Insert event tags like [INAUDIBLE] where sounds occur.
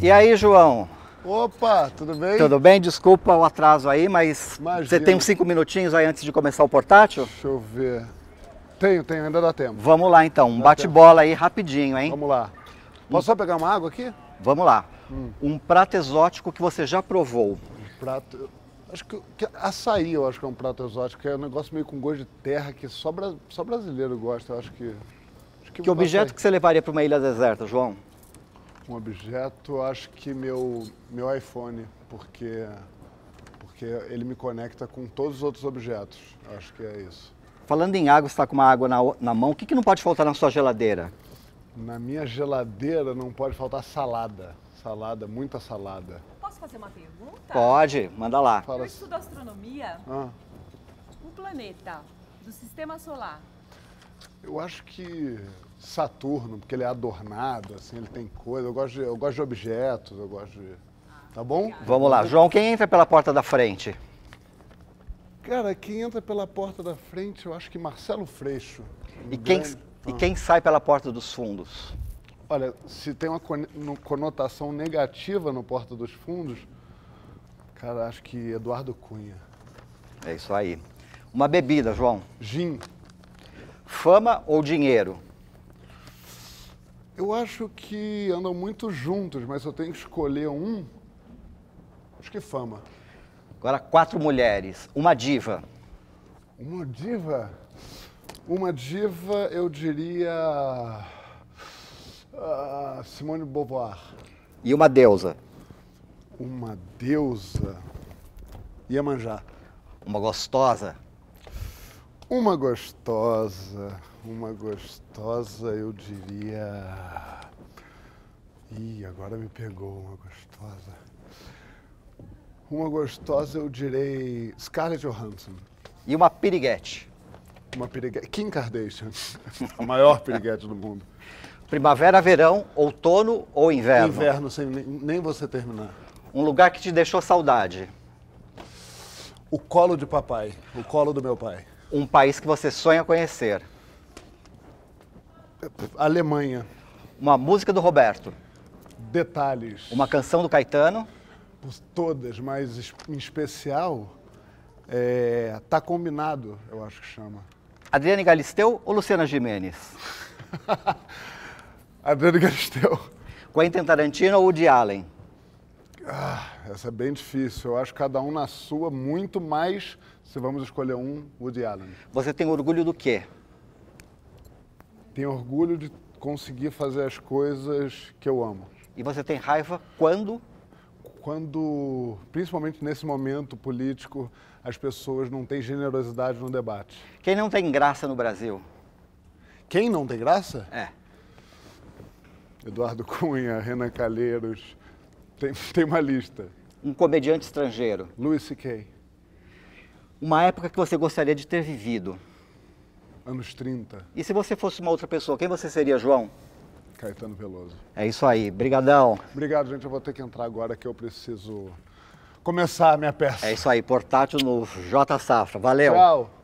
E aí, João? Opa, tudo bem? Tudo bem? Desculpa o atraso aí, mas Imagina. você tem uns cinco minutinhos aí antes de começar o portátil? Deixa eu ver. Tenho, tenho, ainda dá tempo. Vamos lá então, um bate-bola aí rapidinho, hein? Vamos lá. Posso só pegar uma água aqui? Vamos lá. Hum. Um prato exótico que você já provou. Um prato. Acho que, que, açaí eu acho que é um prato exótico, que é um negócio meio com gosto de terra que só, só brasileiro gosta, eu acho que. Acho que, que objeto açaí. que você levaria para uma ilha deserta, João? um objeto, acho que meu, meu iPhone, porque, porque ele me conecta com todos os outros objetos. Acho que é isso. Falando em água, você está com uma água na, na mão, o que, que não pode faltar na sua geladeira? Na minha geladeira não pode faltar salada. Salada, muita salada. Posso fazer uma pergunta? Pode, manda lá. Fala. Eu estudo astronomia. Ah. O planeta do sistema solar. Eu acho que Saturno, porque ele é adornado, assim, ele tem coisa. Eu gosto de, eu gosto de objetos, eu gosto de. Tá bom? Vamos lá. João, quem entra pela porta da frente? Cara, quem entra pela porta da frente, eu acho que Marcelo Freixo. Um e, quem, grande... e quem sai pela porta dos fundos? Olha, se tem uma conotação negativa no Porta dos Fundos, cara, acho que Eduardo Cunha. É isso aí. Uma bebida, João. Gin. Fama ou dinheiro? Eu acho que andam muito juntos, mas eu tenho que escolher um, acho que fama. Agora, quatro mulheres, uma diva. Uma diva? Uma diva, eu diria. Uh, Simone Beauvoir. E uma deusa? Uma deusa? Iemanjá. Uma gostosa? Uma gostosa. Uma gostosa, eu diria. Ih, agora me pegou uma gostosa. Uma gostosa, eu direi Scarlett Johansson. E uma piriguete. Uma piriguete. Kim Kardashian. [LAUGHS] A maior piriguete do mundo. Primavera, verão, outono ou inverno? Inverno, sem nem você terminar. Um lugar que te deixou saudade. O colo de papai, o colo do meu pai. Um país que você sonha conhecer. Alemanha. Uma música do Roberto. Detalhes. Uma canção do Caetano. Por todas, mas em especial, é, Tá Combinado, eu acho que chama. Adriane Galisteu ou Luciana Jimenez? [LAUGHS] Adriane Galisteu. Quentin Tarantino ou Woody Allen? Ah, essa é bem difícil. Eu acho cada um na sua, muito mais se vamos escolher um, Woody Allen. Você tem orgulho do quê? Tenho orgulho de conseguir fazer as coisas que eu amo. E você tem raiva quando? Quando, principalmente nesse momento político, as pessoas não têm generosidade no debate. Quem não tem graça no Brasil? Quem não tem graça? É. Eduardo Cunha, Renan Calheiros, tem, tem uma lista. Um comediante estrangeiro. Louis C.K. Uma época que você gostaria de ter vivido. Anos 30. E se você fosse uma outra pessoa, quem você seria, João? Caetano Veloso. É isso aí. Brigadão. Obrigado, gente. Eu vou ter que entrar agora que eu preciso começar a minha peça. É isso aí. Portátil no J Safra. Valeu. Tchau.